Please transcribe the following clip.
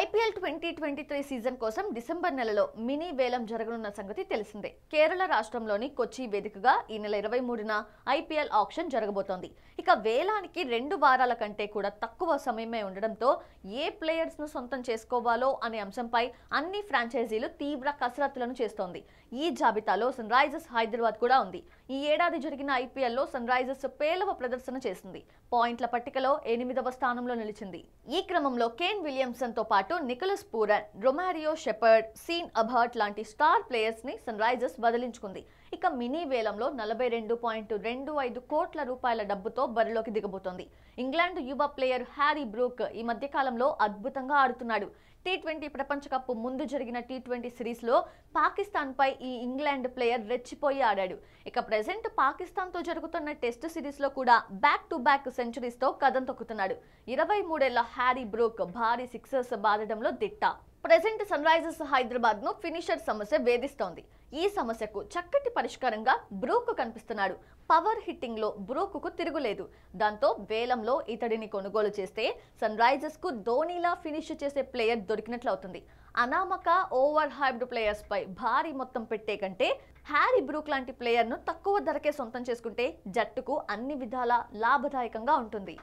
IPL twenty twenty three season కోసం December నెలలో mini వేలం జరగనున్న సంగతి తెలిసిందే కేరళ రాష్ట్రంలోని కొచ్చి వేదికగా ఈ నెల ఇరవై మూడున ఐపీఎల్ ఆప్షన్ జరగబోతోంది ఇక వేలానికి రెండు వారాల కంటే కూడా తక్కువ సమయమే ఉండడంతో ఏ ప్లేయర్స్ను సొంతం చేసుకోవాలో అనే అంశంపై అన్ని ఫ్రాంచైజీలు తీవ్ర కసరత్తులను చేస్తోంది ఈ జాబితాలో సన్ రైజర్స్ హైదరాబాద్ కూడా ఉంది ఈ ఏడాది జరిగిన ఐపీఎల్లో సన్ రైజర్స్ పేలవ ప్రదర్శన చేసింది పాయింట్ల పట్టికలో ఎనిమిదవ స్థానంలో నిలిచింది ఈ క్రమంలో కేన్ విలియమ్సన్తో పాటు పాటు Nicholas Pooran Romario Shepherd Sean Abbott లాంటి స్టార్ ప్లేయర్స్ని సన్ రైజర్స్ బదిలించుకుంది ఇక మినీ వేలంలో నలభై రెండు పాయింట్ రెండు ఐదు కోట్ల రూపాయల డబ్బుతో బరిలోకి దిగబోతోంది ఇంగ్లాండ్ యువ ప్లేయర్ హ్యారీ బ్రూక్ ఈ మధ్యకాలంలో అద్భుతంగా ఆడుతున్నాడు టీ ట్వంటీ ప్రపంచ కప్ ముందు జరిగిన టీ ట్వంటీ సిరీస్లో పాకిస్తాన్పై ఈ ఇంగ్లాండ్ ప్లేయర్ రెచ్చిపోయి ఆడాడు ఇక ప్రజెంట్ పాకిస్తాన్తో జరుగుతున్న టెస్ట్ సిరీస్లో కూడా బ్యాక్ టు బ్యాక్ సెంచరీస్తో కథం తొక్కుతున్నాడు ఇరవై మూడేళ్ల హ్యారీ బ్రూక్ భారీ సిక్సెస్ బాధడంలో దిట్ట ప్రజెంట్ సన్ రైజర్స్ హైదరాబాద్ ను ఫినిషర్ సమస్య వేధిస్తోంది ఈ సమస్యకు చక్కటి పరిష్కారంగా బ్రూక్ కనిపిస్తున్నాడు పవర్ హిట్టింగ్ లో కు తిరుగులేదు దాంతో వేలంలో ఇతడిని కొనుగోలు చేస్తే సన్ రైజర్స్ కు ధోనీలా ఫినిష్ చేసే ప్లేయర్ దొరికినట్లు అవుతుంది అనామక ఓవర్ హైబ్డ్ ప్లేయర్స్ పై భారీ మొత్తం పెట్టే కంటే హ్యారీ బ్రూక్ లాంటి ప్లేయర్ను తక్కువ ధరకే సొంతం చేసుకుంటే జట్టుకు అన్ని విధాలా లాభదాయకంగా ఉంటుంది